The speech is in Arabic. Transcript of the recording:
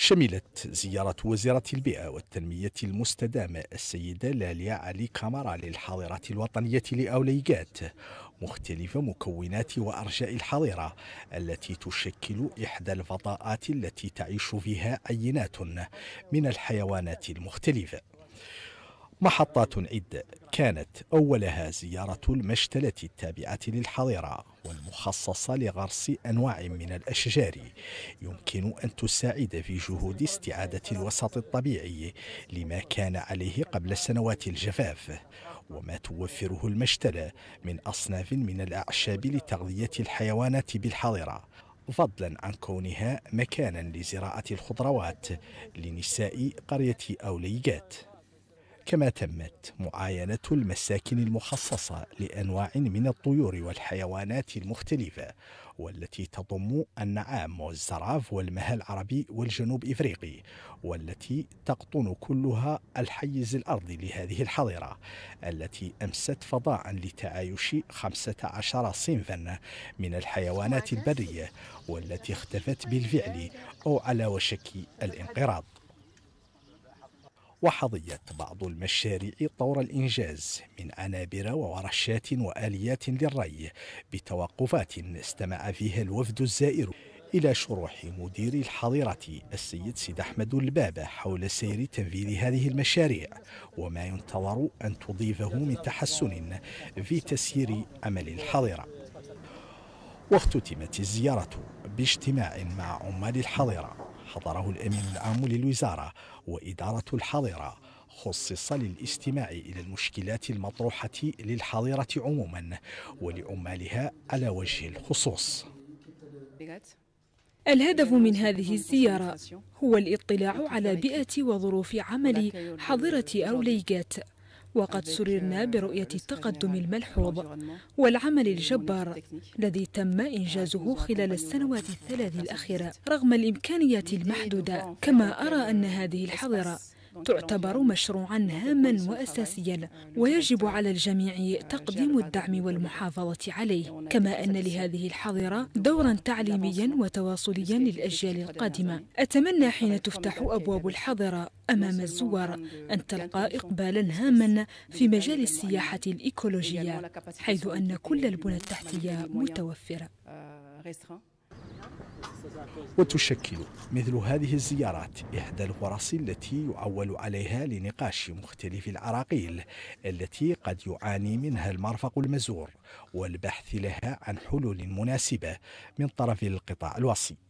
شملت زيارة وزيرة البيئة والتنمية المستدامة السيدة لاليا علي كامارا للحاضرة الوطنية لأوليغات مختلف مكونات وأرجاء الحظيرة التي تشكل إحدى الفضاءات التي تعيش فيها عينات من الحيوانات المختلفة محطات عدة كانت أولها زيارة المشتلة التابعة للحظيرة والمخصصة لغرس أنواع من الأشجار يمكن أن تساعد في جهود استعادة الوسط الطبيعي لما كان عليه قبل سنوات الجفاف وما توفره المشتلة من أصناف من الأعشاب لتغذية الحيوانات بالحظيرة فضلا عن كونها مكانا لزراعة الخضروات لنساء قرية أوليجات كما تمت معاينة المساكن المخصصة لأنواع من الطيور والحيوانات المختلفة والتي تضم النعام والزراف والمها العربي والجنوب إفريقي والتي تقطن كلها الحيز الأرضي لهذه الحظيرة التي أمست فضاء لتعايش 15 صنفا من الحيوانات البرية والتي اختفت بالفعل أو على وشك الانقراض وحظيت بعض المشاريع طور الإنجاز من أنابر وورشات وآليات للري بتوقفات استمع فيها الوفد الزائر إلى شروح مدير الحظيرة السيد سيد أحمد البابة حول سير تنفيذ هذه المشاريع وما ينتظر أن تضيفه من تحسن في تسيير عمل الحظيرة واختتمت الزيارة باجتماع مع عمال الحظيرة حضره الأمين العام للوزارة وإدارة الحظيرة خصص للاستماع إلى المشكلات المطروحة للحظيرة عموما ولعمالها على وجه الخصوص الهدف من هذه الزيارة هو الاطلاع على بيئة وظروف عمل حظيرة أوليغات وقد سررنا euh, برؤية التقدم الملحوظ والعمل الجبار الذي تم إنجازه خلال السنوات الثلاث الأخيرة رغم الإمكانيات المحدودة كما أرى أن هذه الحظيرة تعتبر مشروعا هاما وأساسيا آه، ويجب على الجميع يعني تقديم الدعم والمحافظة عليه كما أن لهذه الحاضره دورا تعليميا وتواصليا للأجيال القادمة أتمنى حين تفتح أبواب الحاضره أمام الزوار أن تلقى إقبالا هاما في مجال السياحة يعني الإيكولوجية حيث أن كل البنى التحتية متوفرة آه، وتشكل مثل هذه الزيارات إحدى الفرص التي يعول عليها لنقاش مختلف العراقيل التي قد يعاني منها المرفق المزور والبحث لها عن حلول مناسبة من طرف القطاع الوصي